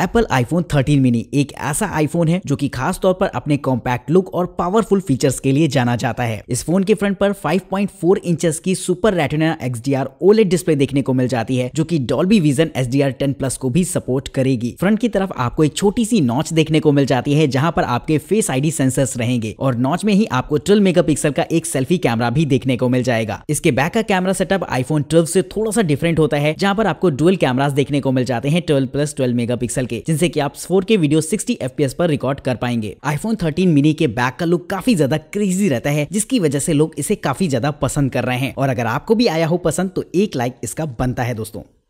Apple iPhone 13 mini एक ऐसा iPhone है जो कि खास तौर पर अपने कॉम्पैक्ट लुक और पावरफुल फीचर्स के लिए जाना जाता है इस फोन के फ्रंट पर 5.4 इंचेस की super retina R OLED display देखने को मिल जाती है जो कि Dolby vision R ten plus को भी सपोर्ट करेगी फ्रंट की तरफ आपको एक छोटी सी नॉच देखने को मिल जाती है जहाँ पर आपके फेस डी सेंसर्स रहेंगे और नॉच में ही आपको ट्वेल्व पिक्सल का एक सेल्फी कैमरा भी देखने को मिल जाएगा इसके बैक का कैमरा सेटअप आईफोन ट्वेल्व से थोड़ा सा डिफरेंट होता है जहाँ पर आपको डुअल कैमराज देखने को मिल जाते हैं twelve plus twelve mega pixel के जिनसे की आप four K video sixty F पर रिकॉर्ड कर पाएंगे आईफोन थर्टीन मिनी के बैक का लुक काफी ज्यादा क्रेजी रहता है जिसकी वजह से लोग इसे काफी ज्यादा पसंद कर रहे हैं और अगर आपको भी आया हो पसंद तो एक लाइक इसका बनता है दोस्तों